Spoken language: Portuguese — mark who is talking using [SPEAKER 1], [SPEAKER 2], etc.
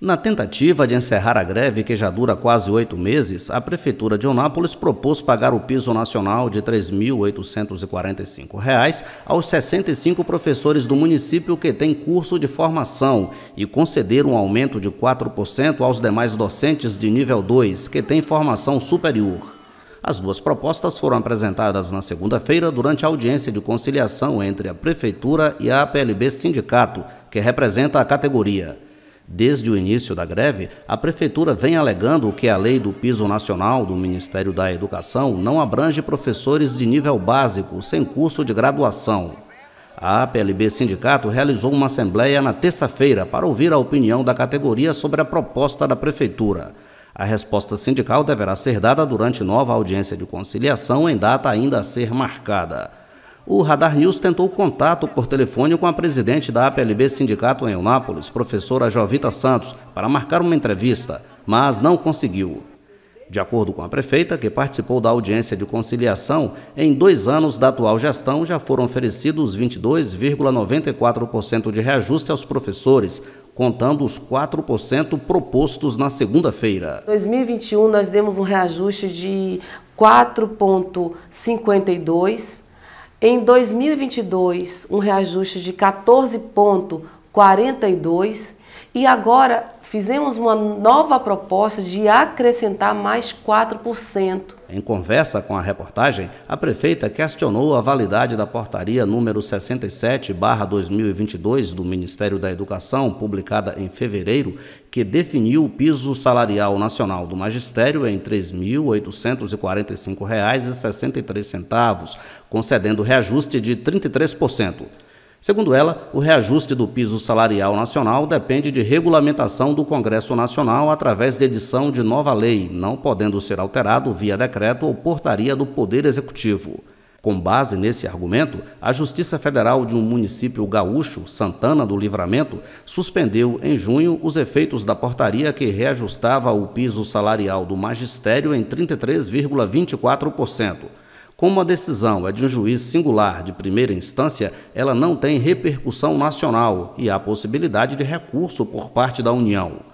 [SPEAKER 1] Na tentativa de encerrar a greve, que já dura quase oito meses, a Prefeitura de Onápolis propôs pagar o piso nacional de R$ 3.845 aos 65 professores do município que têm curso de formação e conceder um aumento de 4% aos demais docentes de nível 2 que têm formação superior. As duas propostas foram apresentadas na segunda-feira durante a audiência de conciliação entre a Prefeitura e a APLB Sindicato, que representa a categoria. Desde o início da greve, a Prefeitura vem alegando que a lei do piso nacional do Ministério da Educação não abrange professores de nível básico, sem curso de graduação. A APLB Sindicato realizou uma assembleia na terça-feira para ouvir a opinião da categoria sobre a proposta da Prefeitura. A resposta sindical deverá ser dada durante nova audiência de conciliação, em data ainda a ser marcada o Radar News tentou contato por telefone com a presidente da APLB Sindicato em Eunápolis, professora Jovita Santos, para marcar uma entrevista, mas não conseguiu. De acordo com a prefeita, que participou da audiência de conciliação, em dois anos da atual gestão já foram oferecidos 22,94% de reajuste aos professores, contando os 4% propostos na segunda-feira.
[SPEAKER 2] Em 2021, nós demos um reajuste de 4,52%. Em 2022, um reajuste de 14,42 e agora fizemos uma nova proposta de acrescentar mais 4%.
[SPEAKER 1] Em conversa com a reportagem, a prefeita questionou a validade da portaria número 67/2022 do Ministério da Educação, publicada em fevereiro, que definiu o piso salarial nacional do magistério em R$ 3.845,63, concedendo reajuste de 33%. Segundo ela, o reajuste do piso salarial nacional depende de regulamentação do Congresso Nacional através de edição de nova lei, não podendo ser alterado via decreto ou portaria do Poder Executivo. Com base nesse argumento, a Justiça Federal de um município gaúcho, Santana do Livramento, suspendeu em junho os efeitos da portaria que reajustava o piso salarial do magistério em 33,24%. Como a decisão é de um juiz singular de primeira instância, ela não tem repercussão nacional e há possibilidade de recurso por parte da União.